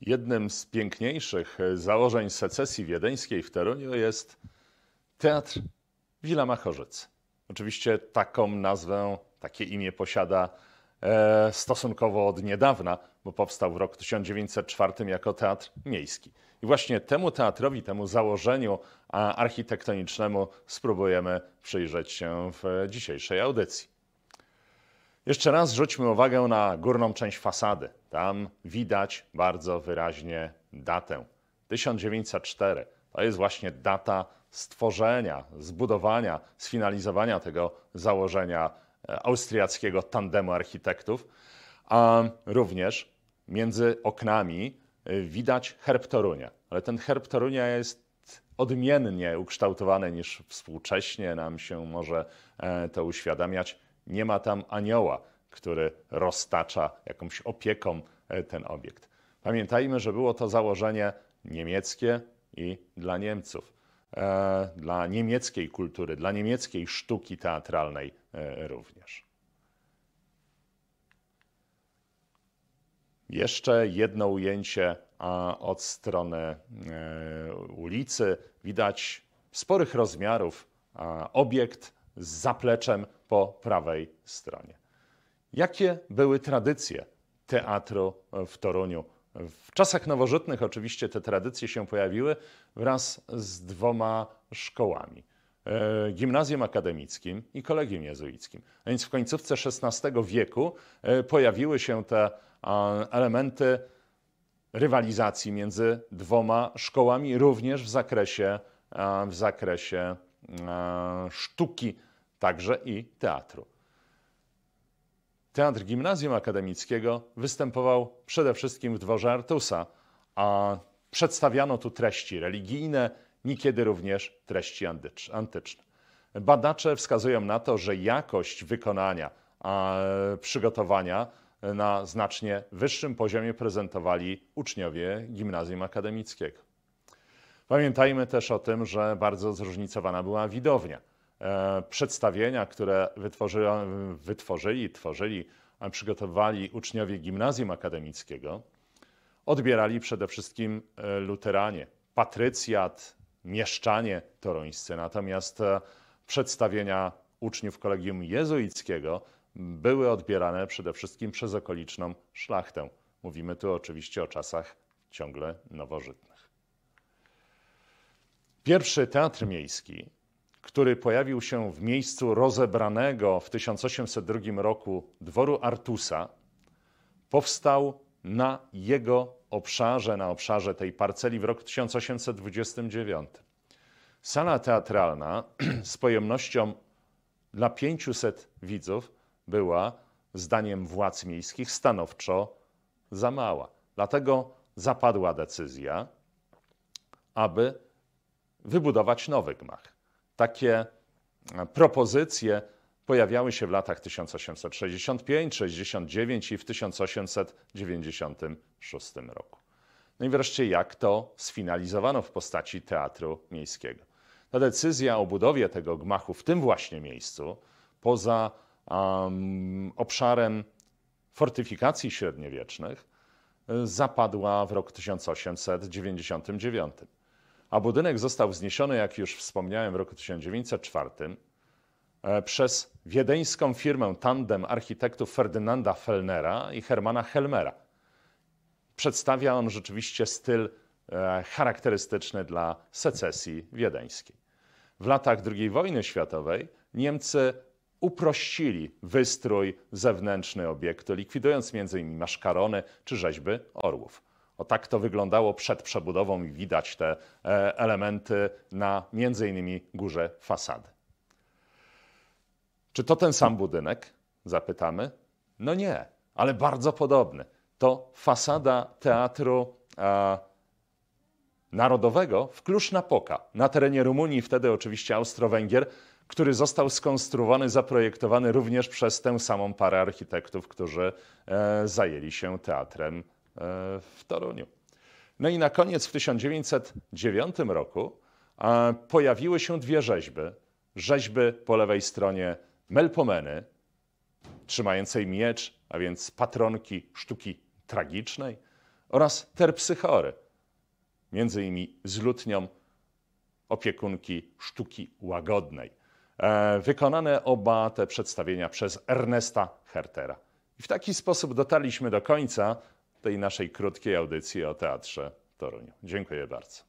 Jednym z piękniejszych e, założeń secesji wiedeńskiej w Toruniu jest Teatr Wila Machorzec. Oczywiście taką nazwę, takie imię posiada e, stosunkowo od niedawna, bo powstał w roku 1904 jako teatr miejski. I właśnie temu teatrowi, temu założeniu architektonicznemu spróbujemy przyjrzeć się w dzisiejszej audycji. Jeszcze raz rzućmy uwagę na górną część fasady. Tam widać bardzo wyraźnie datę. 1904 to jest właśnie data stworzenia, zbudowania, sfinalizowania tego założenia e, austriackiego tandemu architektów. A również między oknami e, widać herb Torunia. Ale ten herb Torunia jest odmiennie ukształtowany niż współcześnie nam się może e, to uświadamiać. Nie ma tam anioła, który roztacza jakąś opieką e, ten obiekt. Pamiętajmy, że było to założenie niemieckie i dla Niemców, e, dla niemieckiej kultury, dla niemieckiej sztuki teatralnej e, również. Jeszcze jedno ujęcie od strony ulicy. Widać sporych rozmiarów obiekt z zapleczem po prawej stronie. Jakie były tradycje teatru w Toruniu? W czasach nowożytnych oczywiście te tradycje się pojawiły wraz z dwoma szkołami. E, gimnazjum Akademickim i Kolegium Jezuickim. A więc w końcówce XVI wieku e, pojawiły się te elementy rywalizacji między dwoma szkołami, również w zakresie, w zakresie sztuki także i teatru. Teatr Gimnazjum Akademickiego występował przede wszystkim w dworze Artusa, a przedstawiano tu treści religijne, niekiedy również treści antyczne. Badacze wskazują na to, że jakość wykonania, a przygotowania na znacznie wyższym poziomie prezentowali uczniowie gimnazjum akademickiego. Pamiętajmy też o tym, że bardzo zróżnicowana była widownia. E, przedstawienia, które wytworzyli wytworzyli, tworzyli, przygotowali uczniowie gimnazjum akademickiego, odbierali przede wszystkim e, luteranie, patrycjat, mieszczanie toruńscy. Natomiast e, przedstawienia uczniów kolegium jezuickiego były odbierane przede wszystkim przez okoliczną szlachtę. Mówimy tu oczywiście o czasach ciągle nowożytnych. Pierwszy teatr miejski który pojawił się w miejscu rozebranego w 1802 roku dworu Artusa, powstał na jego obszarze, na obszarze tej parceli w roku 1829. Sala teatralna z pojemnością dla 500 widzów była, zdaniem władz miejskich, stanowczo za mała. Dlatego zapadła decyzja, aby wybudować nowy gmach takie e, propozycje pojawiały się w latach 1865, 69 i w 1896 roku. No i wreszcie jak to sfinalizowano w postaci teatru miejskiego. Ta decyzja o budowie tego gmachu w tym właśnie miejscu, poza um, obszarem fortyfikacji średniowiecznych, e, zapadła w roku 1899 a budynek został wzniesiony, jak już wspomniałem, w roku 1904 e, przez wiedeńską firmę tandem architektów Ferdynanda Fellnera i Hermana Helmera. Przedstawia on rzeczywiście styl e, charakterystyczny dla secesji wiedeńskiej. W latach II wojny światowej Niemcy uprościli wystrój zewnętrzny obiektu, likwidując m.in. maszkarony czy rzeźby orłów. O tak to wyglądało przed przebudową i widać te e, elementy na między innymi górze fasady. Czy to ten sam budynek? Zapytamy. No nie, ale bardzo podobny. To fasada teatru e, narodowego w Klusz-Napoka, na terenie Rumunii, wtedy oczywiście Austro-Węgier, który został skonstruowany, zaprojektowany również przez tę samą parę architektów, którzy e, zajęli się teatrem w Toruniu. No i na koniec w 1909 roku e, pojawiły się dwie rzeźby. Rzeźby po lewej stronie Melpomeny, trzymającej miecz, a więc patronki sztuki tragicznej, oraz Terpsychory, między innymi z lutnią opiekunki sztuki łagodnej. E, wykonane oba te przedstawienia przez Ernesta Hertera. I w taki sposób dotarliśmy do końca tej naszej krótkiej audycji o Teatrze Toruniu. Dziękuję bardzo.